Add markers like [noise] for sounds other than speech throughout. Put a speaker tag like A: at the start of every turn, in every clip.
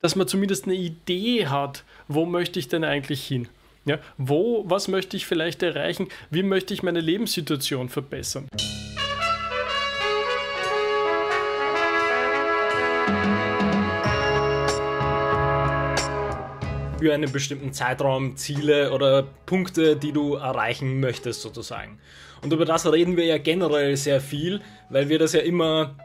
A: dass man zumindest eine Idee hat, wo möchte ich denn eigentlich hin? Ja, wo, was möchte ich vielleicht erreichen? Wie möchte ich meine Lebenssituation verbessern?
B: Für einen bestimmten Zeitraum Ziele oder Punkte, die du erreichen möchtest, sozusagen. Und über das reden wir ja generell sehr viel, weil wir das ja immer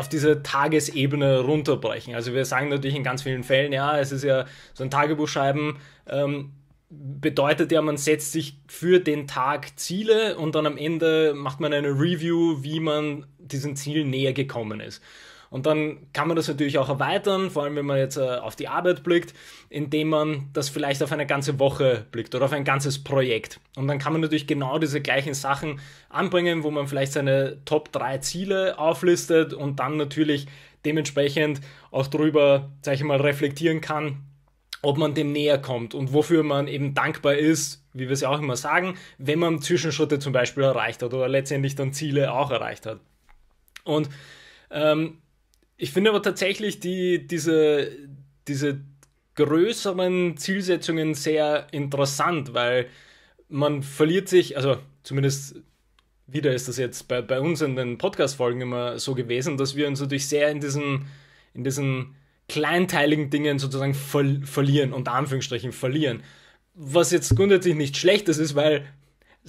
B: auf diese Tagesebene runterbrechen. Also wir sagen natürlich in ganz vielen Fällen, ja, es ist ja so ein Tagebuchschreiben, ähm, bedeutet ja, man setzt sich für den Tag Ziele und dann am Ende macht man eine Review, wie man diesen Zielen näher gekommen ist. Und dann kann man das natürlich auch erweitern, vor allem wenn man jetzt äh, auf die Arbeit blickt, indem man das vielleicht auf eine ganze Woche blickt oder auf ein ganzes Projekt. Und dann kann man natürlich genau diese gleichen Sachen anbringen, wo man vielleicht seine Top 3 Ziele auflistet und dann natürlich dementsprechend auch drüber, sag ich mal, reflektieren kann, ob man dem näher kommt und wofür man eben dankbar ist, wie wir es ja auch immer sagen, wenn man Zwischenschritte zum Beispiel erreicht hat oder letztendlich dann Ziele auch erreicht hat. Und ähm, ich finde aber tatsächlich die, diese, diese größeren Zielsetzungen sehr interessant, weil man verliert sich, also zumindest wieder ist das jetzt bei, bei uns in den Podcast-Folgen immer so gewesen, dass wir uns natürlich sehr in diesen, in diesen kleinteiligen Dingen sozusagen ver verlieren, unter Anführungsstrichen verlieren. Was jetzt grundsätzlich nicht schlecht ist, ist, weil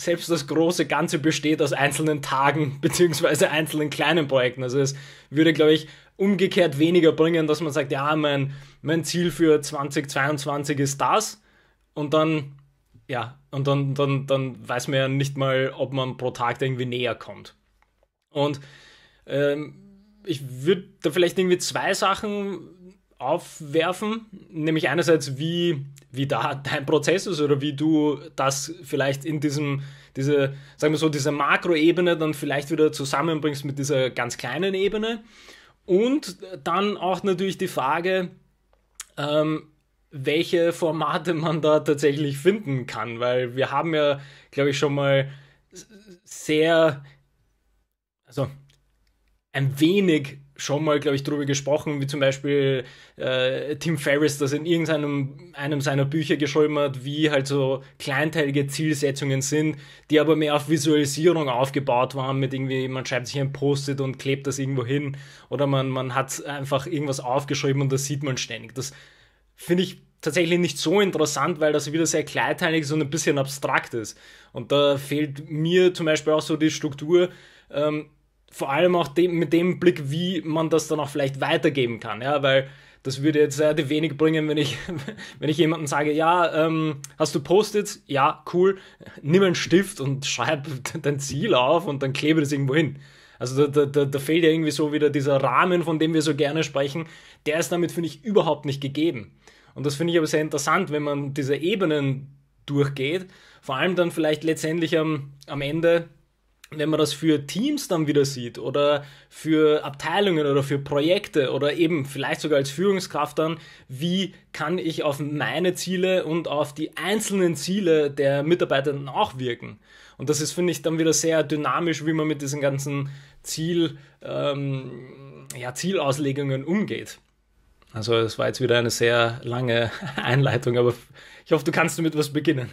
B: selbst das große Ganze besteht aus einzelnen Tagen [laughs] beziehungsweise einzelnen kleinen Projekten. Also es würde, glaube ich, umgekehrt weniger bringen, dass man sagt, ja, mein, mein Ziel für 2022 ist das und dann, ja, und dann, dann, dann weiß man ja nicht mal, ob man pro Tag irgendwie näher kommt. Und ähm, ich würde da vielleicht irgendwie zwei Sachen aufwerfen, nämlich einerseits, wie wie da dein Prozess ist oder wie du das vielleicht in diesem, diese, sagen wir so, diese Makroebene dann vielleicht wieder zusammenbringst mit dieser ganz kleinen Ebene. Und dann auch natürlich die Frage, ähm, welche Formate man da tatsächlich finden kann, weil wir haben ja, glaube ich, schon mal sehr, also ein wenig schon mal, glaube ich, darüber gesprochen, wie zum Beispiel äh, Tim Ferriss das in irgendeinem einem seiner Bücher geschrieben hat, wie halt so kleinteilige Zielsetzungen sind, die aber mehr auf Visualisierung aufgebaut waren, mit irgendwie, man schreibt sich ein Post-it und klebt das irgendwo hin oder man, man hat einfach irgendwas aufgeschrieben und das sieht man ständig. Das finde ich tatsächlich nicht so interessant, weil das wieder sehr kleinteilig ist und ein bisschen abstrakt ist. Und da fehlt mir zum Beispiel auch so die Struktur, ähm, vor allem auch dem, mit dem Blick, wie man das dann auch vielleicht weitergeben kann, ja, weil das würde jetzt sehr wenig bringen, wenn ich, [laughs] wenn ich jemandem sage, ja, ähm, hast du Post-its? Ja, cool, nimm einen Stift und schreib [laughs] dein Ziel auf und dann klebe das irgendwo hin. Also da, da, da fehlt ja irgendwie so wieder dieser Rahmen, von dem wir so gerne sprechen, der ist damit, finde ich, überhaupt nicht gegeben. Und das finde ich aber sehr interessant, wenn man diese Ebenen durchgeht, vor allem dann vielleicht letztendlich am, am Ende wenn man das für Teams dann wieder sieht oder für Abteilungen oder für Projekte oder eben vielleicht sogar als Führungskraft dann, wie kann ich auf meine Ziele und auf die einzelnen Ziele der Mitarbeiter auch wirken? Und das ist, finde ich, dann wieder sehr dynamisch, wie man mit diesen ganzen Ziel, ähm, ja, Zielauslegungen umgeht. Also es war jetzt wieder eine sehr lange [laughs] Einleitung, aber ich hoffe, du kannst damit was beginnen.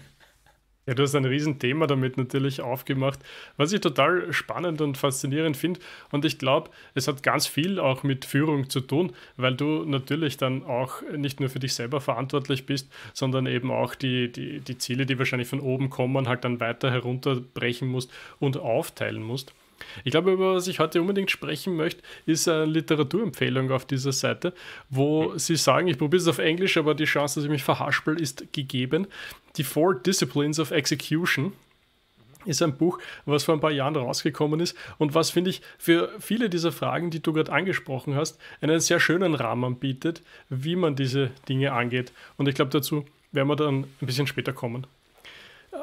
A: Ja, du hast ein Riesenthema damit natürlich aufgemacht, was ich total spannend und faszinierend finde. Und ich glaube, es hat ganz viel auch mit Führung zu tun, weil du natürlich dann auch nicht nur für dich selber verantwortlich bist, sondern eben auch die, die, die Ziele, die wahrscheinlich von oben kommen, halt dann weiter herunterbrechen musst und aufteilen musst. Ich glaube, über was ich heute unbedingt sprechen möchte, ist eine Literaturempfehlung auf dieser Seite, wo mhm. sie sagen, ich probiere es auf Englisch, aber die Chance, dass ich mich verhaspel, ist gegeben. Die Four Disciplines of Execution ist ein Buch, was vor ein paar Jahren rausgekommen ist und was, finde ich, für viele dieser Fragen, die du gerade angesprochen hast, einen sehr schönen Rahmen bietet, wie man diese Dinge angeht. Und ich glaube, dazu werden wir dann ein bisschen später kommen.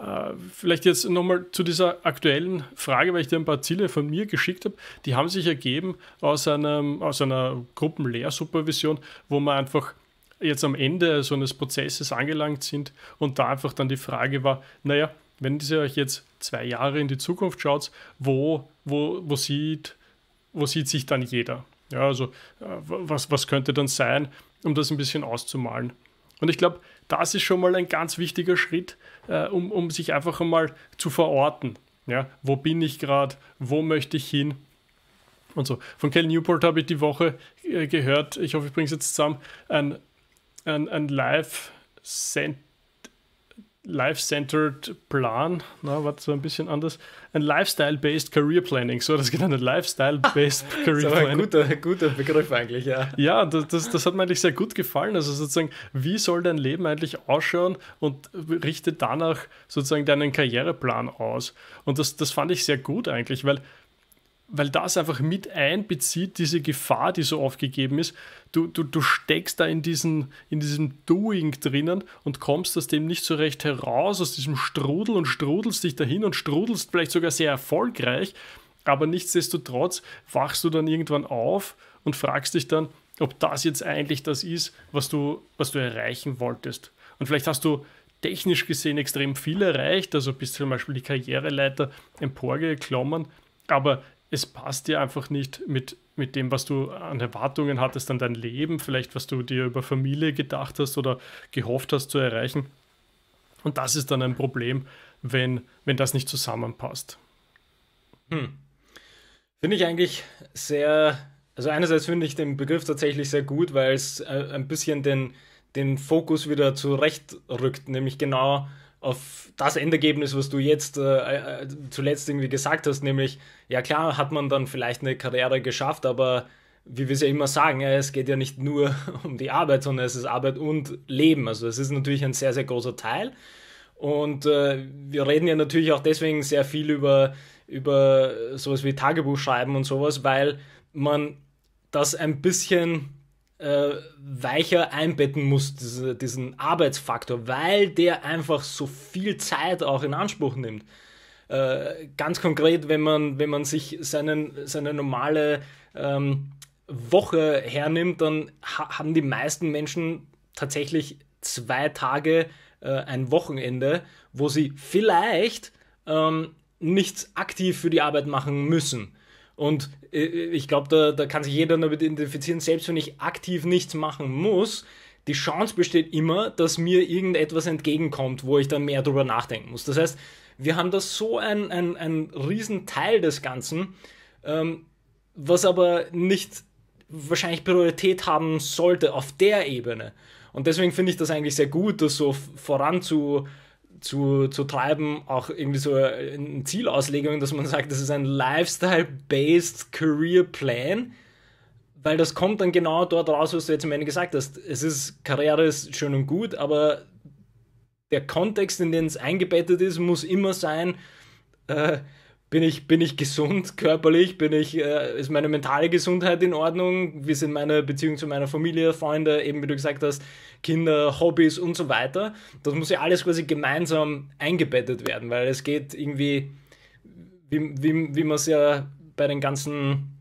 A: Äh, vielleicht jetzt nochmal zu dieser aktuellen Frage, weil ich dir ein paar Ziele von mir geschickt habe. Die haben sich ergeben aus, einem, aus einer Gruppenlehrsupervision, wo wir einfach jetzt am Ende so eines Prozesses angelangt sind und da einfach dann die Frage war, naja, wenn ihr euch jetzt zwei Jahre in die Zukunft schaut, wo, wo, wo, sieht, wo sieht sich dann jeder? Ja, also äh, was, was könnte dann sein, um das ein bisschen auszumalen? Und ich glaube, das ist schon mal ein ganz wichtiger Schritt, äh, um, um sich einfach einmal zu verorten. Ja, wo bin ich gerade? Wo möchte ich hin? Und so. Von Kelly Newport habe ich die Woche äh, gehört, ich hoffe, ich bringe es jetzt zusammen, ein, ein, ein Live-Send Life-Centered Plan, na, war so ein bisschen anders, ein Lifestyle-Based Career Planning, so das genannte Lifestyle-Based [laughs] Career Planning. Ein guter, guter Begriff eigentlich, ja. Ja, das, das, das, hat mir eigentlich sehr gut gefallen. Also sozusagen, wie soll dein Leben eigentlich ausschauen und richte danach sozusagen deinen Karriereplan aus. Und das, das fand ich sehr gut eigentlich, weil weil das einfach mit einbezieht, diese Gefahr, die so aufgegeben ist. Du, du, du steckst da in, diesen, in diesem Doing drinnen und kommst aus dem nicht so recht heraus, aus diesem Strudel und strudelst dich dahin und strudelst vielleicht sogar sehr erfolgreich, aber nichtsdestotrotz wachst du dann irgendwann auf und fragst dich dann, ob das jetzt eigentlich das ist, was du, was du erreichen wolltest. Und vielleicht hast du technisch gesehen extrem viel erreicht, also bist zum Beispiel die Karriereleiter emporgeklommen, aber es passt dir einfach nicht mit, mit dem, was du an Erwartungen hattest an dein Leben, vielleicht was du dir über Familie gedacht hast oder gehofft hast zu erreichen. Und das ist dann ein Problem, wenn, wenn das nicht zusammenpasst.
B: Hm. Finde ich eigentlich sehr, also einerseits finde ich den Begriff tatsächlich sehr gut, weil es äh, ein bisschen den, den Fokus wieder zurechtrückt, nämlich genau auf das Endergebnis, was du jetzt äh, äh, zuletzt irgendwie gesagt hast, nämlich, ja klar, hat man dann vielleicht eine Karriere geschafft, aber wie wir es ja immer sagen, ja, es geht ja nicht nur [laughs] um die Arbeit, sondern es ist Arbeit und Leben. Also es ist natürlich ein sehr, sehr großer Teil. Und äh, wir reden ja natürlich auch deswegen sehr viel über, über sowas wie Tagebuch schreiben und sowas, weil man das ein bisschen äh, weicher einbetten muss, diese, diesen Arbeitsfaktor, weil der einfach so viel Zeit auch in Anspruch nimmt. Äh, ganz konkret, wenn man, wenn man sich seinen, seine normale ähm, Woche hernimmt, dann ha haben die meisten Menschen tatsächlich zwei Tage äh, ein Wochenende, wo sie vielleicht ähm, nichts aktiv für die Arbeit machen müssen. Und äh, ich glaube, da, da kann sich jeder damit identifizieren, selbst wenn ich aktiv nichts machen muss, die Chance besteht immer, dass mir irgendetwas entgegenkommt, wo ich dann mehr drüber nachdenken muss. Das heißt, wir haben da so ein, ein, ein Riesenteil des Ganzen, ähm, was aber nicht wahrscheinlich Priorität haben sollte auf der Ebene. Und deswegen finde ich das eigentlich sehr gut, das so voranzubringen zu, zu treiben, auch irgendwie so eine Zielauslegung, dass man sagt, das ist ein Lifestyle-based Career Plan, weil das kommt dann genau dort raus, was du jetzt am Ende gesagt hast. Es ist, Karriere ist schön und gut, aber der Kontext, in den es eingebettet ist, muss immer sein, äh, bin ich, bin ich gesund körperlich, bin ich, äh, ist meine mentale Gesundheit in Ordnung, wie sind meine Beziehungen zu meiner Familie, Freunde, eben wie du gesagt hast, Kinder, Hobbys und so weiter. Das muss ja alles quasi gemeinsam eingebettet werden, weil es geht irgendwie, wie, wie, wie man es ja bei den ganzen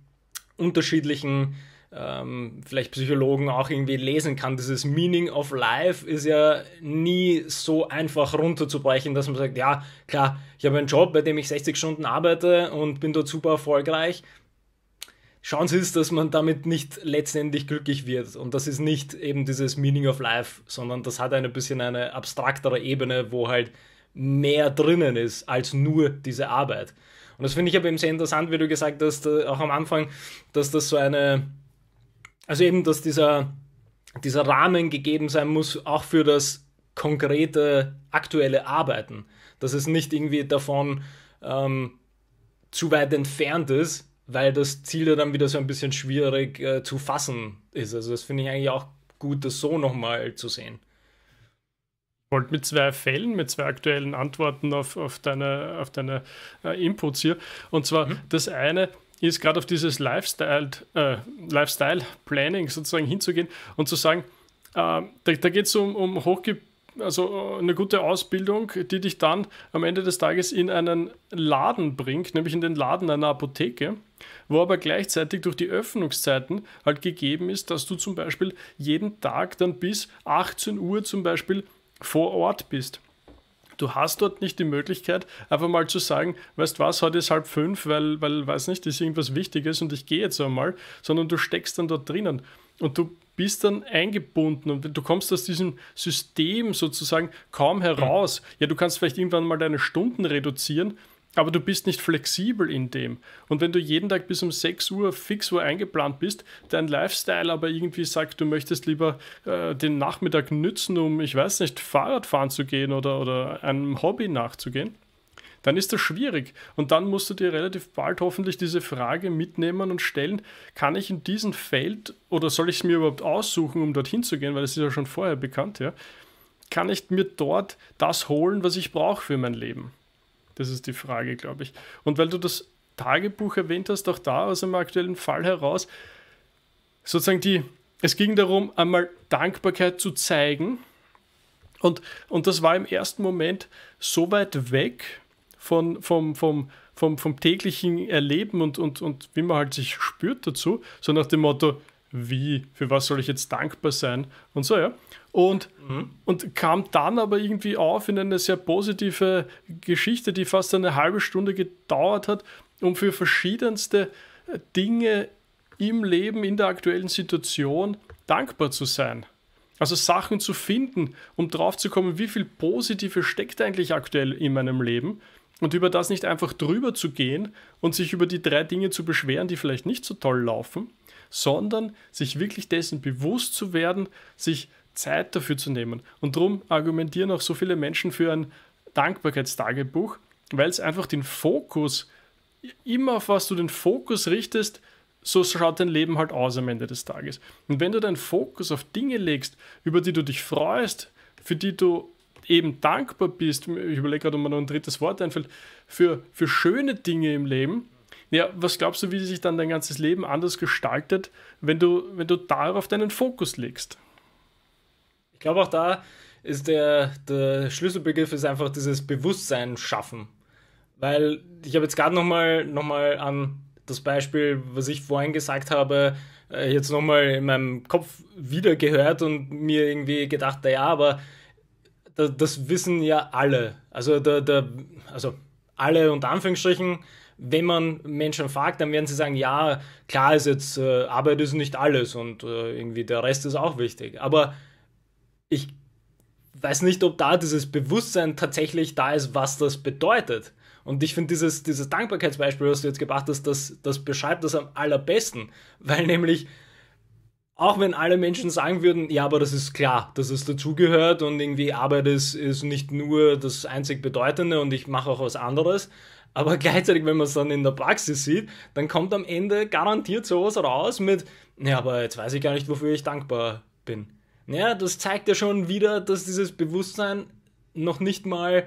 B: unterschiedlichen ähm, vielleicht Psychologen auch irgendwie lesen kann. Dieses Meaning of Life ist ja nie so einfach runterzubrechen, dass man sagt, ja, klar, ich habe einen Job, bei dem ich 60 Stunden arbeite und bin dort super erfolgreich. Chance ist, dass man damit nicht letztendlich glücklich wird. Und das ist nicht eben dieses Meaning of Life, sondern das hat ein bisschen eine abstraktere Ebene, wo halt mehr drinnen ist als nur diese Arbeit. Und das finde ich aber eben sehr interessant, wie du gesagt hast, äh, auch am Anfang, dass das so eine also eben, dass dieser, dieser Rahmen gegeben sein muss, auch für das konkrete, aktuelle Arbeiten. Dass es nicht irgendwie davon ähm, zu weit entfernt ist, weil das Ziel ja dann wieder so ein bisschen schwierig äh, zu fassen ist. Also das finde ich eigentlich auch gut, das so nochmal zu sehen. Ich wollte mit zwei Fällen, mit zwei aktuellen Antworten
A: auf, auf deine, auf deine äh, Inputs hier. Und zwar mhm. das eine, ist gerade auf dieses Lifestyle, äh, Lifestyle Planning sozusagen hinzugehen und zu sagen, äh, da, da geht es um, um hochge also äh, eine gute Ausbildung, die dich dann am Ende des Tages in einen Laden bringt, nämlich in den Laden einer Apotheke, wo aber gleichzeitig durch die Öffnungszeiten halt gegeben ist, dass du zum Beispiel jeden Tag dann bis 18 Uhr zum Beispiel vor Ort bist du hast dort nicht die Möglichkeit, einfach mal zu sagen, weißt was, heute ist halb fünf, weil, weil, weiß nicht, ist irgendwas Wichtiges und ich gehe jetzt einmal, sondern du steckst dann dort drinnen und du bist dann eingebunden und du kommst aus diesem System sozusagen kaum heraus. Hm. Ja, du kannst vielleicht irgendwann mal deine Stunden reduzieren, aber du bist nicht flexibel in dem. Und wenn du jeden Tag bis um 6 Uhr fix Uhr eingeplant bist, dein Lifestyle aber irgendwie sagt, du möchtest lieber äh, den Nachmittag nützen, um, ich weiß nicht, Fahrrad fahren zu gehen oder, oder einem Hobby nachzugehen, dann ist das schwierig. Und dann musst du dir relativ bald hoffentlich diese Frage mitnehmen und stellen, kann ich in diesem Feld oder soll ich es mir überhaupt aussuchen, um dorthin zu gehen, weil das ist ja schon vorher bekannt, ja, kann ich mir dort das holen, was ich brauche für mein Leben? Das ist die Frage, glaube ich. Und weil du das Tagebuch erwähnt hast, auch da aus dem aktuellen Fall heraus, sozusagen die, es ging darum, einmal Dankbarkeit zu zeigen. Und, und das war im ersten Moment so weit weg von, vom, vom, vom, vom täglichen Erleben und, und, und wie man halt sich spürt dazu, so nach dem Motto, wie, für was soll ich jetzt dankbar sein und so, ja. Und, mhm. und kam dann aber irgendwie auf in eine sehr positive Geschichte, die fast eine halbe Stunde gedauert hat, um für verschiedenste äh, Dinge im Leben, in der aktuellen Situation dankbar zu sein. Also Sachen zu finden, um drauf zu kommen, wie viel Positive steckt eigentlich aktuell in meinem Leben und über das nicht einfach drüber zu gehen und sich über die drei Dinge zu beschweren, die vielleicht nicht so toll laufen, sondern sich wirklich dessen bewusst zu werden, sich Zeit dafür zu nehmen. Und darum argumentieren auch so viele Menschen für ein Dankbarkeitstagebuch, weil es einfach den Fokus, immer auf was du den Fokus richtest, so schaut dein Leben halt aus am Ende des Tages. Und wenn du deinen Fokus auf Dinge legst, über die du dich freust, für die du eben dankbar bist, ich überlege gerade, ob mir noch ein drittes Wort einfällt, für, für schöne Dinge im Leben, ja, was glaubst du, wie sich dann dein ganzes Leben anders gestaltet, wenn du, wenn du darauf deinen Fokus legst?
B: Ich glaube auch da ist der, der Schlüsselbegriff ist einfach dieses Bewusstsein schaffen. Weil ich habe jetzt gerade nochmal noch mal an das Beispiel, was ich vorhin gesagt habe, äh, jetzt nochmal in meinem Kopf wieder gehört und mir irgendwie gedacht, naja, aber das, das wissen ja alle. Also, der, der, also alle unter Anführungsstrichen, wenn man Menschen fragt, dann werden sie sagen, ja, klar ist jetzt, äh, Arbeit ist nicht alles und äh, irgendwie der Rest ist auch wichtig. Aber ich weiß nicht, ob da dieses Bewusstsein tatsächlich da ist, was das bedeutet. Und ich finde dieses, dieses Dankbarkeitsbeispiel, was du jetzt gebracht hast, das, das beschreibt das am allerbesten, weil nämlich auch wenn alle Menschen sagen würden, ja, aber das ist klar, dass es dazugehört und irgendwie Arbeit ist, ist nicht nur das einzig Bedeutende und ich mache auch was anderes. Aber [laughs] gleichzeitig, wenn man es dann in der Praxis sieht, dann kommt am Ende garantiert sowas raus mit, ja, aber jetzt weiß ich gar nicht, wofür ich dankbar bin. Ja, das zeigt ja schon wieder, dass dieses Bewusstsein noch nicht mal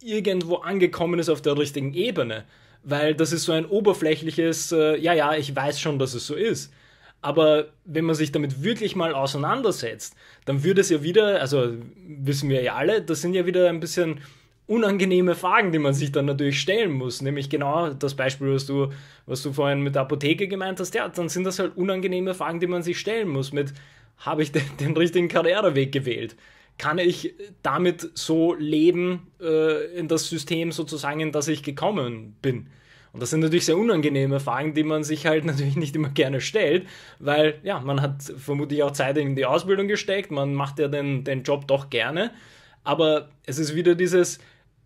B: irgendwo angekommen ist auf der richtigen Ebene. Weil das ist so ein oberflächliches, äh, ja, ja, ich weiß schon, dass es so ist. Aber wenn man sich damit wirklich mal auseinandersetzt, dann würde es ja wieder, also wissen wir ja alle, das sind ja wieder ein bisschen unangenehme Fragen, die man sich dann natürlich stellen muss. Nämlich genau das Beispiel, was du, was du vorhin mit der Apotheke gemeint hast, ja, dann sind das halt unangenehme Fragen, die man sich stellen muss. Mit habe ich den, den richtigen Karriereweg gewählt? Kann ich damit so leben äh, in das System sozusagen, in das ich gekommen bin? Und das sind natürlich sehr unangenehme Fragen, die man sich halt [laughs] natürlich nicht immer gerne stellt, weil ja, man hat vermutlich auch Zeit in die Ausbildung gesteckt, man macht ja den, den Job doch gerne, aber es ist wieder dieses,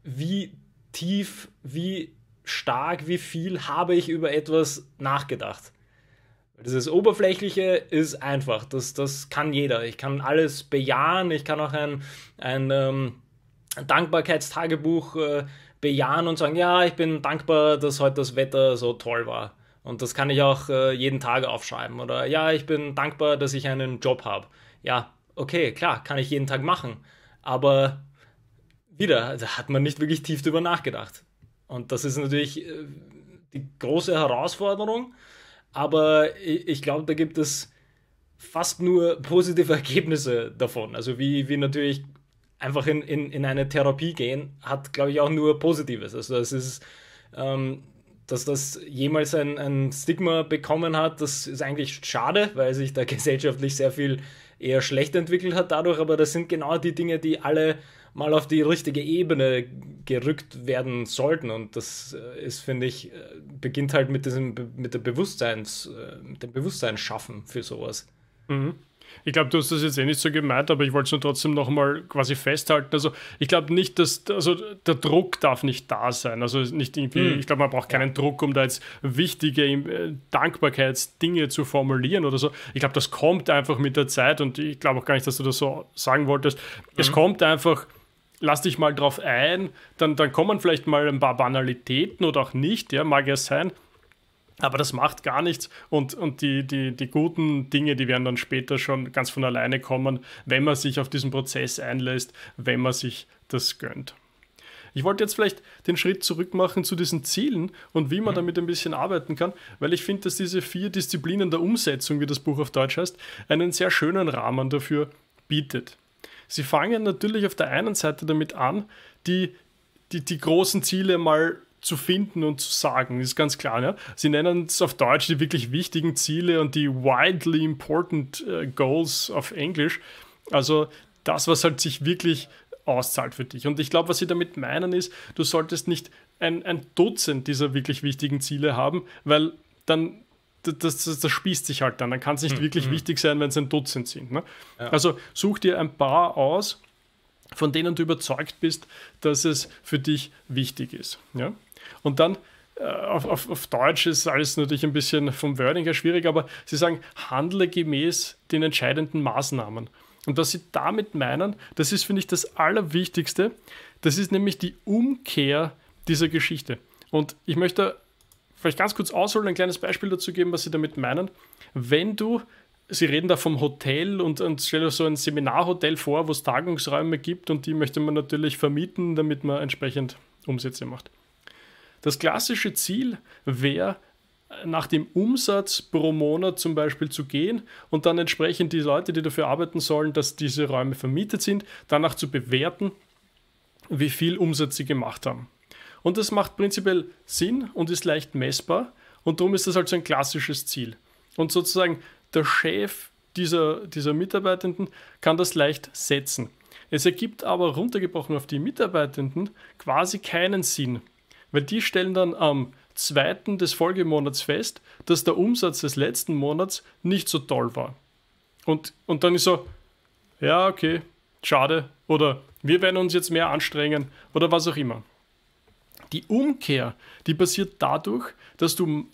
B: wie tief, wie stark, wie viel habe ich über etwas nachgedacht. Dieses Oberflächliche ist einfach, das, das kann jeder. Ich kann alles bejahen, ich kann auch ein, ein ähm, Dankbarkeitstagebuch äh, bejahen und sagen, ja, ich bin dankbar, dass heute das Wetter so toll war. Und das kann ich auch äh, jeden Tag aufschreiben. Oder ja, ich bin dankbar, dass ich einen Job habe. Ja, okay, klar, kann ich jeden Tag machen. Aber wieder, da also hat man nicht wirklich tief drüber nachgedacht. Und das ist natürlich äh, die große Herausforderung. Aber ich, ich glaube, da gibt es fast nur positive [laughs] Ergebnisse davon. Also wie, wie natürlich einfach in, in, in eine Therapie gehen, hat, glaube ich, auch nur Positives. Also es ist, ähm, dass das jemals ein, ein Stigma bekommen hat, das ist eigentlich schade, weil sich da [laughs] gesellschaftlich sehr viel eher schlecht entwickelt hat dadurch, aber das sind genau die Dinge, die alle mal auf die richtige Ebene gerückt werden sollten. Und das äh, ist, finde ich, äh, beginnt halt mit diesem, mit der Bewusstseins, äh, mit dem Bewusstseinsschaffen für sowas. Mhm. Ich glaube, du hast das jetzt eh nicht so gemeint, aber
A: ich wollte es nur trotzdem nochmal quasi festhalten. Also ich glaube nicht, dass, also der Druck darf nicht da sein. Also nicht irgendwie, mhm. ich glaube, man braucht keinen ja. Druck, um da jetzt wichtige äh, Dankbarkeitsdinge zu formulieren oder so. Ich glaube, das kommt einfach mit der Zeit und ich glaube auch gar nicht, dass du das so sagen wolltest. Mhm. Es kommt einfach lass dich mal drauf ein, dann, dann kommen vielleicht mal ein paar Banalitäten oder auch nicht, ja, mag ja sein, aber das macht gar nichts und, und die, die, die guten Dinge, die werden dann später schon ganz von alleine kommen, wenn man sich auf diesen Prozess einlässt, wenn man sich das gönnt. Ich wollte jetzt vielleicht den Schritt zurück machen zu diesen Zielen und wie man mhm. damit ein bisschen arbeiten kann, weil ich finde, dass diese vier Disziplinen der Umsetzung, wie das Buch auf Deutsch heißt, einen sehr schönen Rahmen dafür bietet. Sie fangen natürlich auf der einen Seite damit an, die, die, die großen Ziele mal zu finden und zu sagen, ist ganz klar. Ne? Sie nennen es auf Deutsch die wirklich wichtigen Ziele und die widely important äh, goals auf Englisch. Also das, was halt sich wirklich auszahlt für dich. Und ich glaube, was sie damit meinen, ist, du solltest nicht ein, ein Dutzend dieser wirklich wichtigen Ziele haben, weil dann das, das, das, spießt sich halt dann. Dann kann es nicht mhm. wirklich hm. wichtig sein, wenn es ein Dutzend sind. Ne? Ja. Also such dir ein paar aus, von denen du überzeugt bist, dass es für dich wichtig ist. Ja? Und dann äh, auf, auf, auf Deutsch ist alles natürlich ein bisschen vom Wording her schwierig, aber sie sagen, handle gemäß den entscheidenden Maßnahmen. Und was sie damit meinen, das ist, finde ich, das Allerwichtigste. Das ist nämlich die Umkehr dieser Geschichte. Und ich möchte vielleicht ganz kurz ausholen, ein kleines Beispiel dazu geben, was sie damit meinen. Wenn du Sie reden da vom Hotel und, und dir so ein Seminarhotel vor, wo es Tagungsräume gibt und die möchte man natürlich vermieten, damit man entsprechend Umsätze macht. Das klassische Ziel wäre, nach dem Umsatz pro Monat zum Beispiel zu gehen und dann entsprechend die Leute, die dafür arbeiten sollen, dass diese Räume vermietet sind, danach zu bewerten, wie viel Umsatz sie gemacht haben. Und das macht prinzipiell Sinn und ist leicht messbar und darum ist das also ein klassisches Ziel. Und sozusagen der Chef dieser, dieser Mitarbeitenden kann das leicht setzen. Es ergibt aber runtergebrochen auf die Mitarbeitenden quasi keinen Sinn, weil die stellen dann am zweiten des Folgemonats fest, dass der Umsatz des letzten Monats nicht so toll war. Und, und dann ist so, ja, okay, schade. Oder wir werden uns jetzt mehr anstrengen oder was auch immer. Die Umkehr, die passiert dadurch, dass du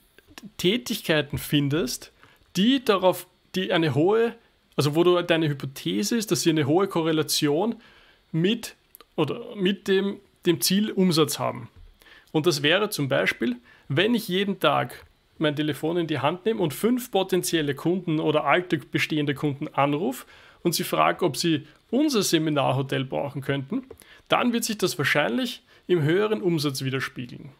A: Tätigkeiten findest, die darauf, die eine hohe, also wo du deine Hypothese ist, dass sie eine hohe Korrelation mit oder mit dem, dem Ziel Umsatz haben. Und das wäre zum Beispiel, wenn ich jeden Tag mein Telefon in die Hand nehme und fünf potenzielle Kunden oder alte bestehende Kunden anrufe und sie frage, ob sie unser Seminarhotel brauchen könnten, dann wird sich das wahrscheinlich im höheren Umsatz widerspiegeln.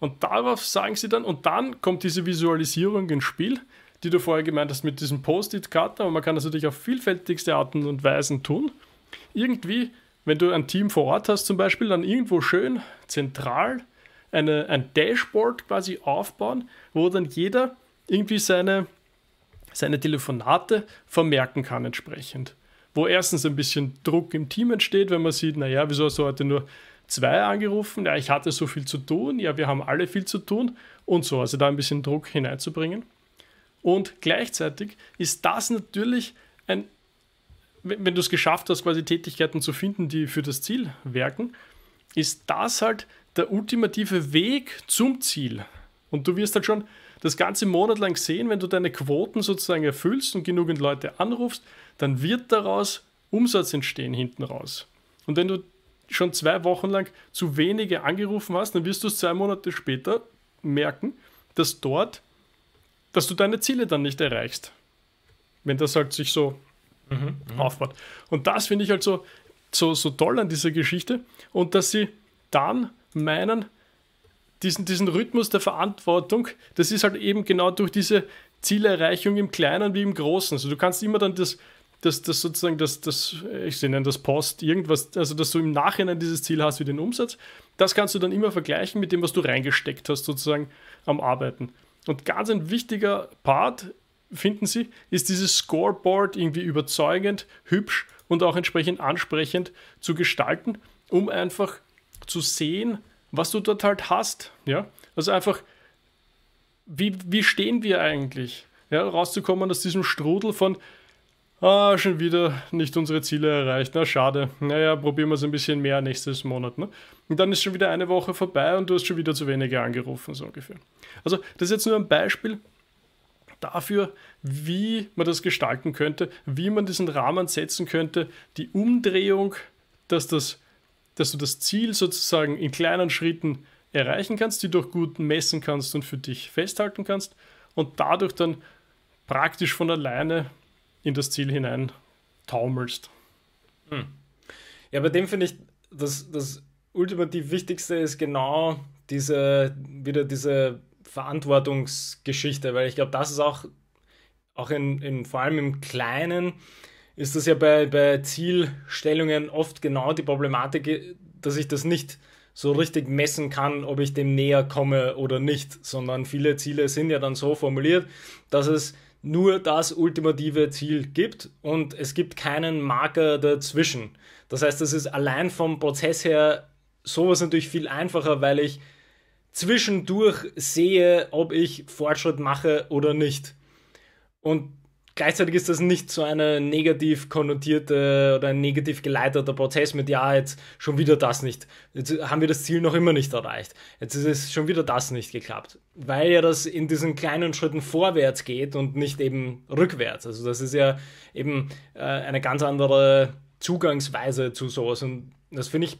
A: Und darauf sagen sie dann, und dann kommt diese Visualisierung ins Spiel, die du vorher gemeint hast mit diesem Post-it-Cutter, aber man kann das natürlich auf vielfältigste Arten und Weisen tun. Irgendwie wenn du ein Team vor Ort hast, zum Beispiel, dann irgendwo schön zentral eine, ein Dashboard quasi aufbauen, wo dann jeder irgendwie seine, seine Telefonate vermerken kann entsprechend. Wo erstens ein bisschen Druck im Team entsteht, wenn man sieht, naja, wieso hast du heute nur zwei angerufen? Ja, ich hatte so viel zu tun, ja, wir haben alle viel zu tun und so, also da ein bisschen Druck hineinzubringen. Und gleichzeitig ist das natürlich ein wenn du es geschafft hast, quasi Tätigkeiten zu finden, die für das Ziel werken, ist das halt der ultimative Weg zum Ziel. Und du wirst halt schon das ganze Monat lang sehen, wenn du deine Quoten sozusagen erfüllst und genügend Leute anrufst, dann wird daraus Umsatz entstehen hinten raus. Und wenn du schon zwei Wochen lang zu wenige angerufen hast, dann wirst du es zwei Monate später merken, dass dort, dass du deine Ziele dann nicht erreichst. Wenn das halt sich so Mhm. mhm. aufbaut. Und das finde ich halt so, so, so toll an dieser Geschichte. Und dass sie dann meinen, diesen, diesen Rhythmus der Verantwortung, das ist halt eben genau durch diese Zielerreichung im Kleinen wie im Großen. Also du kannst immer dann das, das, das sozusagen, das, das, äh, ich nenne das Post, irgendwas, also dass du im Nachhinein dieses Ziel hast wie den Umsatz, das kannst du dann immer vergleichen mit dem, was du reingesteckt hast, sozusagen am Arbeiten. Und ganz ein wichtiger Part finden Sie, ist dieses Scoreboard irgendwie überzeugend, hübsch und auch entsprechend ansprechend zu gestalten, um einfach zu sehen, was du dort halt hast. Ja? Also einfach, wie, wie stehen wir eigentlich? Ja, rauszukommen aus diesem Strudel von, ah, schon wieder nicht unsere Ziele erreicht, na schade, naja, probieren wir es ein bisschen mehr nächstes Monat. Ne? Und dann ist schon wieder eine Woche vorbei und du hast schon wieder zu wenige angerufen, so ungefähr. Also das ist jetzt nur ein Beispiel, dafür, wie man das gestalten könnte, wie man diesen Rahmen setzen könnte, die Umdrehung, dass, das, dass du das Ziel sozusagen in kleinen Schritten erreichen kannst, die durch gut messen kannst und für dich festhalten kannst und dadurch dann praktisch von alleine in das Ziel hinein taumelst.
B: Hm. Ja, bei dem finde ich, dass das ultimativ Wichtigste ist genau diese, wieder diese Verantwortungsgeschichte, weil ich glaube, das ist auch, auch in, in, vor allem im Kleinen, ist das ja bei, bei Zielstellungen oft genau die Problematik, dass ich das nicht so richtig messen kann, ob ich dem näher komme oder nicht, sondern viele Ziele sind ja dann so formuliert, dass es nur das ultimative Ziel gibt und es gibt keinen Marker dazwischen. Das heißt, das ist allein vom Prozess her sowas natürlich viel einfacher, weil ich zwischendurch sehe, ob ich Fortschritt mache oder nicht. Und gleichzeitig ist das nicht so eine negativ konnotierte oder ein negativ geleiteter Prozess mit, ja, jetzt schon wieder das nicht. Jetzt haben wir das Ziel noch immer nicht erreicht. Jetzt ist es schon wieder das nicht geklappt. Weil ja das in diesen kleinen Schritten vorwärts geht und nicht eben rückwärts. Also das ist ja eben äh, eine ganz andere Zugangsweise zu sowas. Und das finde ich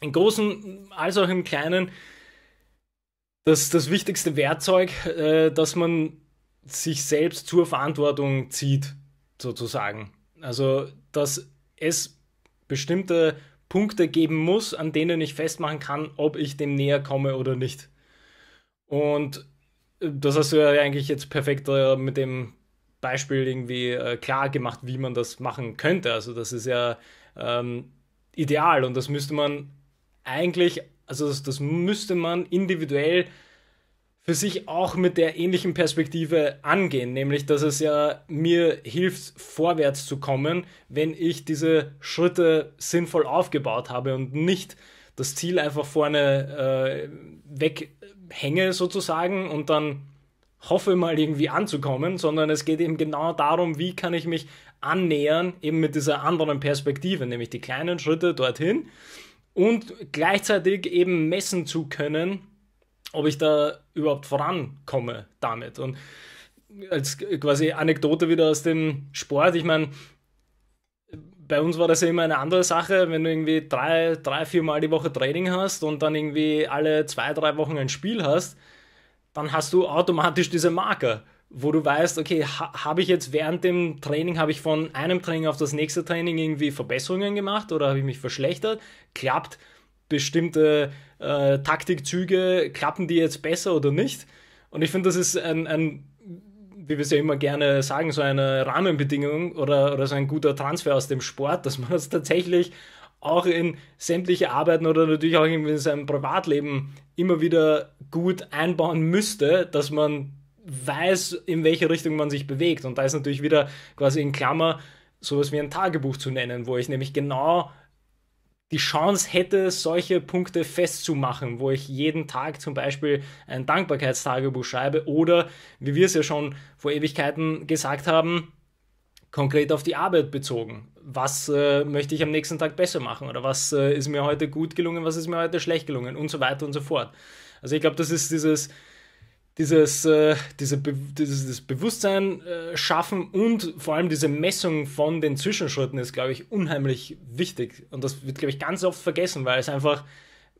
B: im Großen als auch im Kleinen das, das wichtigste Werkzeug, äh, dass man sich selbst zur Verantwortung zieht, sozusagen. Also, dass es bestimmte Punkte geben muss, an denen ich festmachen kann, ob ich dem näher komme oder nicht. Und äh, das hast du ja eigentlich jetzt perfekt äh, mit dem Beispiel irgendwie äh, klar gemacht, wie man das machen könnte. Also das ist ja ähm, ideal und das müsste man eigentlich also das, das müsste man individuell für sich auch mit der ähnlichen Perspektive angehen, nämlich dass es ja mir hilft, vorwärts zu kommen, wenn ich diese Schritte sinnvoll aufgebaut habe und nicht das Ziel einfach vorne äh, weghänge sozusagen und dann hoffe mal irgendwie anzukommen, sondern es geht eben genau darum, wie kann ich mich annähern, eben mit dieser anderen Perspektive, nämlich die kleinen Schritte dorthin und gleichzeitig eben messen zu können, ob ich da überhaupt vorankomme damit. Und als quasi Anekdote wieder aus dem Sport, ich meine, bei uns war das ja immer eine andere Sache, wenn du irgendwie drei, drei, vier Mal die Woche Training hast und dann irgendwie alle zwei, drei Wochen ein Spiel hast, dann hast du automatisch diese Marker wo du weißt, okay, ha habe ich jetzt während dem Training, habe ich von einem Training auf das nächste Training irgendwie Verbesserungen gemacht oder habe ich mich verschlechtert? Klappt bestimmte äh, Taktikzüge, klappen die jetzt besser oder nicht? Und ich finde, das ist ein, ein wie wir es ja immer gerne sagen, so eine Rahmenbedingung oder, oder so ein guter Transfer aus dem Sport, dass man das tatsächlich auch in sämtliche Arbeiten oder natürlich auch in seinem Privatleben immer wieder gut einbauen müsste, dass man weiß, in welche Richtung man sich bewegt. Und da ist natürlich wieder quasi in Klammer sowas wie ein Tagebuch zu nennen, wo ich nämlich genau die Chance hätte, solche Punkte festzumachen, wo ich jeden Tag zum Beispiel ein Dankbarkeitstagebuch schreibe oder, wie wir es ja schon vor Ewigkeiten gesagt haben, konkret auf die Arbeit bezogen. Was äh, möchte ich am nächsten Tag besser machen oder was äh, ist mir heute gut gelungen, was ist mir heute schlecht gelungen und so weiter und so fort. Also ich glaube, das ist dieses dieses, äh, diese Be dieses, Bewusstsein äh, schaffen und vor allem diese Messung von den Zwischenschritten ist, glaube ich, unheimlich wichtig. Und das wird, glaube ich, ganz oft vergessen, weil es einfach,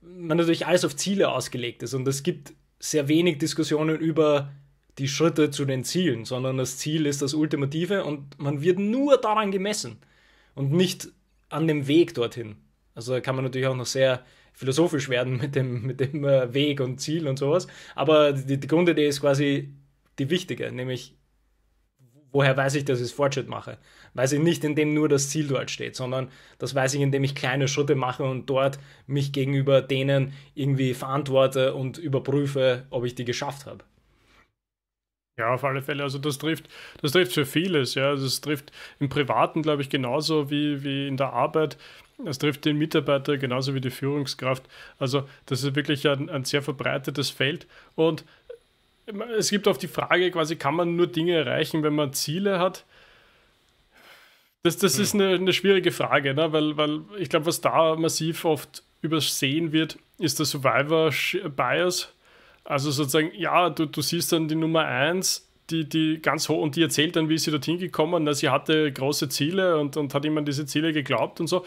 B: man natürlich alles auf Ziele ausgelegt ist und es gibt sehr wenig Diskussionen über die Schritte zu den Zielen, sondern das Ziel ist das Ultimative und man wird nur daran gemessen und nicht an dem Weg dorthin. Also da kann man natürlich auch noch sehr philosophisch werden mit dem, mit dem äh, Weg und Ziel und sowas. Aber die, die Grundidee ist quasi die wichtige, nämlich woher weiß ich, dass ich Fortschritt mache? Weiß ich nicht, indem nur das Ziel dort steht, sondern das weiß ich, indem ich kleine Schritte mache und dort mich gegenüber denen irgendwie verantworte und überprüfe, ob ich die geschafft habe. Ja, auf alle Fälle.
A: Also das trifft, das trifft für vieles, ja. Das also trifft im Privaten, glaube ich, genauso wie, wie in der Arbeit. Es trifft den Mitarbeiter genauso wie die Führungskraft. Also das ist wirklich ein, ein sehr verbreitetes Feld. Und äh, es gibt auch die Frage, quasi, kann man nur Dinge erreichen, wenn man Ziele hat? Das, das hm. ist eine, eine, schwierige Frage, ne? weil, weil ich glaube, was da massiv oft übersehen wird, ist der Survivor Bias. Also sozusagen, ja, du, du siehst dann die Nummer 1, die, die ganz hoch und die erzählt dann, wie sie dorthin gekommen. ist. sie hatte große Ziele und, und hat immer an diese Ziele geglaubt und so.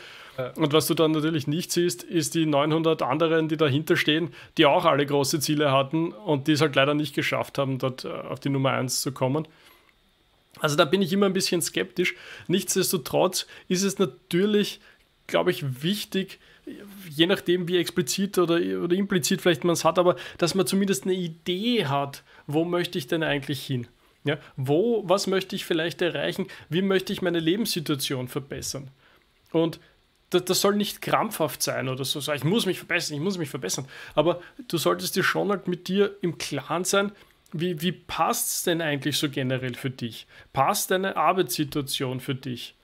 A: Und was du dann natürlich nicht siehst, ist die 900 anderen, die dahinter stehen, die auch alle große Ziele hatten und die es halt leider nicht geschafft haben, dort äh, auf die Nummer 1 zu kommen. Also da bin ich immer ein bisschen skeptisch. Nichtsdestotrotz ist es natürlich, glaube ich, wichtig, je nachdem, wie explizit oder, oder implizit vielleicht man es hat, aber dass man zumindest eine Idee hat, wo möchte ich denn eigentlich hin? Ja, wo, was möchte ich vielleicht erreichen? Wie möchte ich meine Lebenssituation verbessern? Und das, das soll nicht krampfhaft sein oder so, ich muss mich verbessern, ich muss mich verbessern. Aber du solltest dir schon halt mit dir im Klaren sein, wie, wie passt es denn eigentlich so generell für dich? Passt deine Arbeitssituation für dich?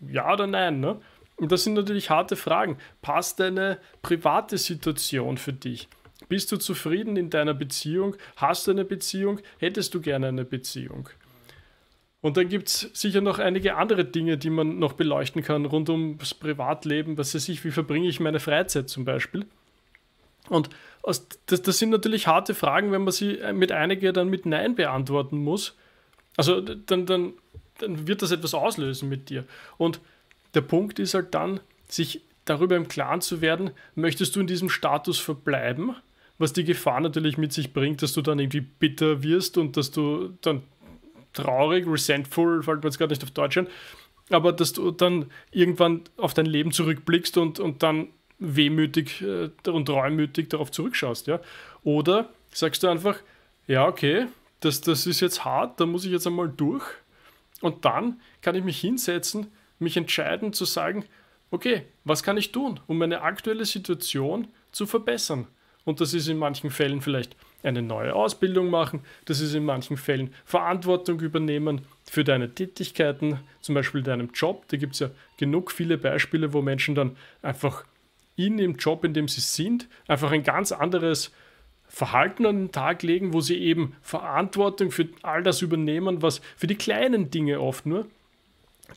A: Ja oder nein, ne? Und das sind natürlich harte Fragen. Passt deine private Situation für dich? Bist du zufrieden in deiner Beziehung? Hast du eine Beziehung? Hättest du gerne eine Beziehung? Und dann gibt es sicher noch einige andere Dinge, die man noch beleuchten kann, rund ums Privatleben, was weiß ich, wie verbringe ich meine Freizeit zum Beispiel. Und aus, das, das sind natürlich harte Fragen, wenn man sie äh, mit einiger dann mit Nein beantworten muss. Also dann, dann, dann wird das etwas auslösen mit dir. Und der Punkt ist halt dann, sich darüber im Klaren zu werden, möchtest du in diesem Status verbleiben, was die Gefahr natürlich mit sich bringt, dass du dann irgendwie bitter wirst und dass du dann traurig, resentful, fällt mir jetzt gerade nicht auf Deutsch ein, aber dass du dann irgendwann auf dein Leben zurückblickst und, und dann wehmütig äh, und reumütig darauf zurückschaust, ja. Oder sagst du einfach, ja, okay, das, das ist jetzt hart, da muss ich jetzt einmal durch. Und dann kann ich mich hinsetzen, mich entscheiden zu sagen, okay, was kann ich tun, um meine aktuelle Situation zu verbessern? Und das ist in manchen Fällen vielleicht eine neue Ausbildung machen, das ist in manchen Fällen Verantwortung übernehmen für deine Tätigkeiten, zum Beispiel deinem Job. Da gibt es ja genug viele Beispiele, wo Menschen dann einfach in dem Job, in dem sie sind, einfach ein ganz anderes Verhalten an den Tag legen, wo sie eben Verantwortung für all das übernehmen, was für die kleinen Dinge oft nur,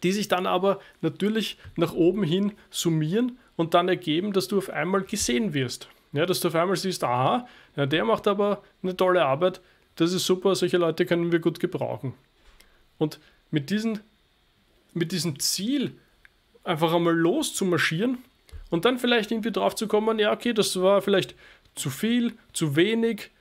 A: die sich dann aber natürlich nach oben hin summieren und dann ergeben, dass du auf einmal gesehen wirst. Ja, dass du auf einmal siehst, aha, ja, der macht aber eine tolle Arbeit, das ist super, solche Leute können wir gut gebrauchen. Und mit, diesen, mit diesem Ziel einfach einmal loszumarschieren und dann vielleicht irgendwie drauf zu kommen, ja, okay, das war vielleicht zu viel, zu wenig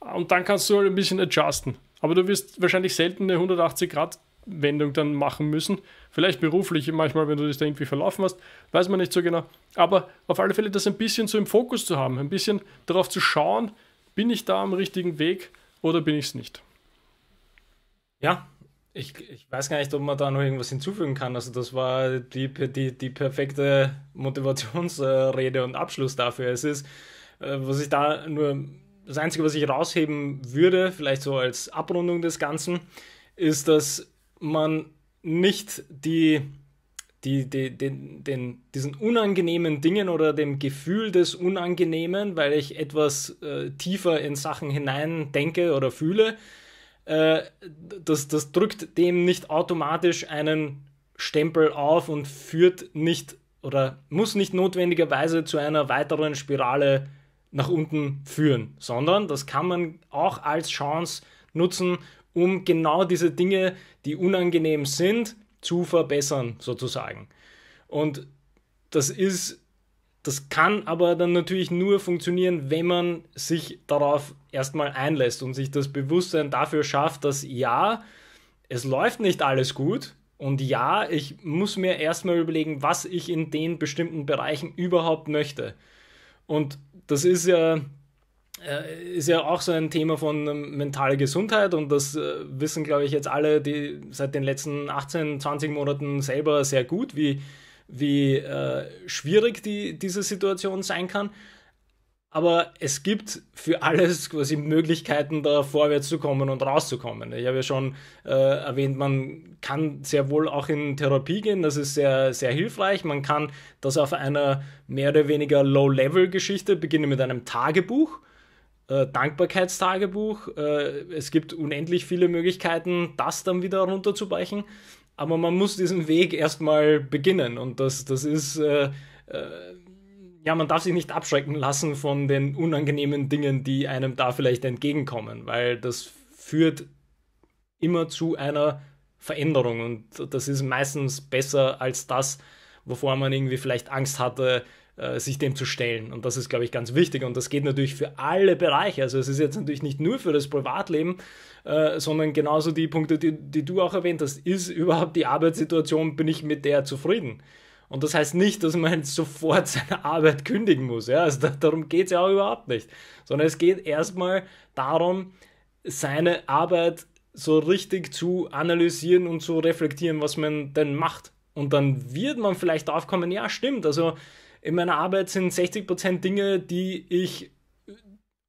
A: und dann kannst du halt ein bisschen adjusten. Aber du wirst wahrscheinlich selten eine 180 Grad Abwendung dann machen müssen. Vielleicht beruflich manchmal, wenn du dich da irgendwie verlaufen hast, weiß man nicht so genau. Aber auf alle Fälle das ein bisschen so im Fokus zu haben, ein bisschen
B: darauf zu schauen, bin ich da am richtigen Weg oder bin ich es nicht. Ja, ich, ich, weiß gar nicht, ob man da noch irgendwas hinzufügen kann. Also das war die, die, die perfekte Motivationsrede und Abschluss dafür. Es ist, äh, was ich da nur, das Einzige, was ich rausheben würde, vielleicht so als Abrundung des Ganzen, ist, dass man nicht die, die, die, den, den, diesen unangenehmen Dingen oder dem Gefühl des Unangenehmen, weil ich etwas äh, tiefer in Sachen hinein denke oder fühle, äh, das, das drückt dem nicht automatisch einen Stempel auf und führt nicht oder muss nicht notwendigerweise zu einer weiteren Spirale nach unten führen, sondern das kann man auch als Chance nutzen, um genau diese Dinge, die unangenehm sind, zu verbessern, sozusagen. Und das ist, das kann aber dann natürlich nur funktionieren, wenn man sich darauf erstmal einlässt und sich das Bewusstsein dafür schafft, dass ja, es läuft nicht alles gut und ja, ich muss mir erstmal überlegen, was ich in den bestimmten Bereichen überhaupt möchte. Und das ist ja äh, ist ja auch so ein Thema von ähm, mentaler Gesundheit und das äh, wissen, glaube ich, jetzt alle, die seit den letzten 18, 20 Monaten selber sehr gut, wie, wie äh, schwierig die, diese Situation sein kann. Aber es gibt für alles quasi Möglichkeiten, da vorwärts zu kommen und rauszukommen. Ich habe ja schon äh, erwähnt, man kann sehr wohl auch in Therapie gehen, das ist sehr, sehr hilfreich. Man kann das auf einer mehr oder weniger Low-Level-Geschichte beginnen mit einem Tagebuch äh, Dankbarkeitstagebuch. Äh, es gibt unendlich viele Möglichkeiten, das dann wieder runterzubrechen. Aber man muss diesen Weg erstmal beginnen. Und das, das ist, äh, äh, ja, man darf sich nicht abschrecken lassen von den unangenehmen Dingen, die einem da vielleicht entgegenkommen, weil das führt immer zu einer Veränderung. Und das ist meistens besser als das, wovor man irgendwie vielleicht Angst hatte, äh, sich dem zu stellen. Und das ist, glaube ich, ganz wichtig. Und das geht natürlich für alle Bereiche. Also es ist jetzt natürlich nicht nur für das Privatleben, äh, sondern genauso die Punkte, die, die du auch erwähnt hast, ist überhaupt die Arbeitssituation, bin ich mit der zufrieden? Und das heißt nicht, dass man sofort [laughs] seine Arbeit kündigen muss. Ja? Also darum geht es ja auch überhaupt nicht. Sondern es geht erstmal darum, seine Arbeit so richtig zu analysieren und zu reflektieren, was man denn macht. Und dann wird man vielleicht aufkommen, ja, stimmt, also in meiner Arbeit sind 60% Dinge, die ich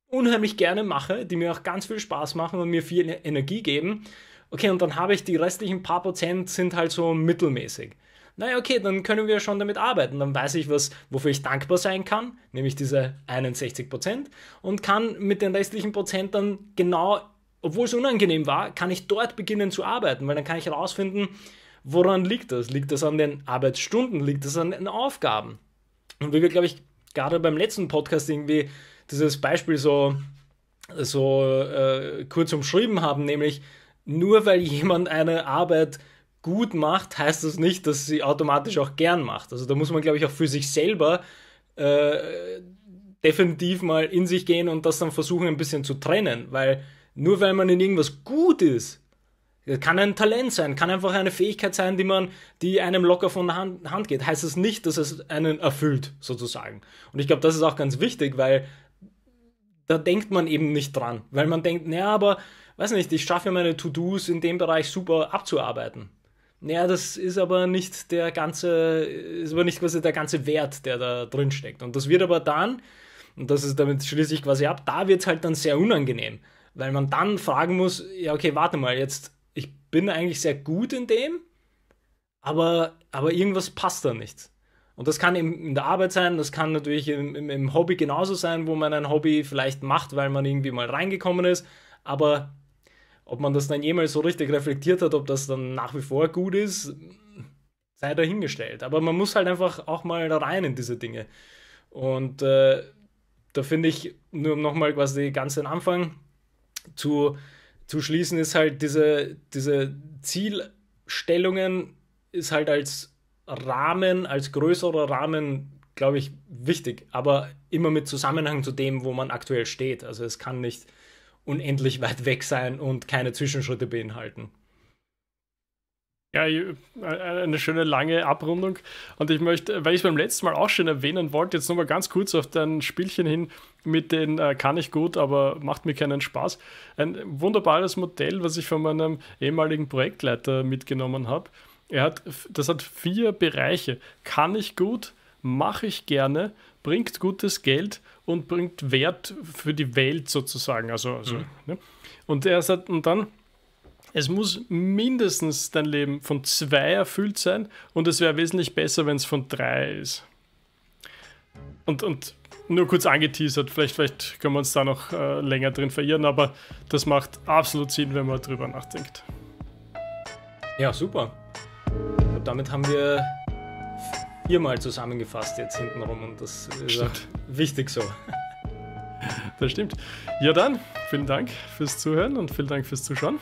B: unheimlich gerne mache, die mir auch ganz viel Spaß machen und mir viel Energie geben. Okay, und dann habe ich die restlichen paar Prozent sind halt so mittelmäßig. Naja, okay, dann können wir schon damit arbeiten. Dann weiß ich, was, wofür ich dankbar sein kann, nämlich diese 61 Prozent, und kann mit den restlichen Prozent dann genau, obwohl es unangenehm war, kann ich dort beginnen zu arbeiten, weil dann kann ich herausfinden, woran liegt das? Liegt das an den Arbeitsstunden? Liegt das an den Aufgaben? Und wie wir, glaube ich, gerade beim letzten Podcast irgendwie dieses Beispiel so, so äh, kurz umschrieben haben, nämlich nur weil jemand eine Arbeit gut macht, heißt das nicht, dass sie automatisch auch gern macht. Also da muss man, glaube ich, auch für sich selber äh, definitiv mal in sich gehen und das dann versuchen ein bisschen zu trennen, weil nur weil man in irgendwas gut ist, kann ein Talent sein, kann einfach eine Fähigkeit sein, die man, die einem locker von der Hand, Hand geht. Heißt es das nicht, dass es einen erfüllt, sozusagen. Und ich glaube, das ist auch ganz wichtig, weil da denkt man eben nicht dran. Weil man denkt, naja, aber, weiß nicht, ich schaffe meine To-Dos in dem Bereich super abzuarbeiten. Naja, das ist aber nicht der ganze, ist aber nicht quasi der ganze Wert, der da drin steckt. Und das wird aber dann, und das ist damit schließe ich quasi ab, da wird es halt dann sehr unangenehm. Weil man dann fragen muss, ja, okay, warte mal, jetzt ich bin eigentlich sehr gut in dem, aber, aber irgendwas passt da nicht. Und das kann in der Arbeit sein, das kann natürlich im, im, im, Hobby genauso sein, wo man ein Hobby vielleicht macht, weil man irgendwie mal reingekommen ist. Aber ob man das dann jemals so richtig reflektiert hat, ob das dann nach wie vor gut ist, sei dahingestellt. Aber man muss halt einfach auch mal da rein in diese Dinge. Und äh, da finde ich, nur nochmal quasi ganz den Anfang zu zu schließen ist halt diese, diese Zielstellungen ist halt als Rahmen, als größerer Rahmen, glaube ich, wichtig, aber immer mit Zusammenhang zu dem, wo man aktuell steht. Also es kann nicht unendlich weit weg sein und keine Zwischenschritte beinhalten. Ja, äh, eine schöne lange Abrundung. Und
A: ich möchte, weil ich beim letzten Mal auch schon erwähnen wollte, jetzt nochmal ganz kurz auf dein Spielchen hin mit den äh, kann ich gut, aber macht mir keinen Spaß. Ein wunderbares Modell, was ich von meinem ehemaligen Projektleiter mitgenommen habe. Er hat, das hat vier Bereiche. Kann ich gut, mache ich gerne, bringt gutes Geld und bringt Wert für die Welt sozusagen. Also, also mhm. ne? und er sagt, und dann es muss mindestens dein Leben von zwei erfüllt sein und es wäre wesentlich besser, wenn es von drei ist. Und, und nur kurz angeteasert, vielleicht, vielleicht können wir uns da noch äh, länger drin verirren, aber das macht absolut Sinn, wenn man drüber nachdenkt.
B: Ja, super. Glaub, damit haben wir viermal zusammengefasst jetzt hintenrum und das ist auch wichtig so.
A: Das stimmt. Ja dann, vielen Dank fürs Zuhören und vielen Dank fürs Zuschauen.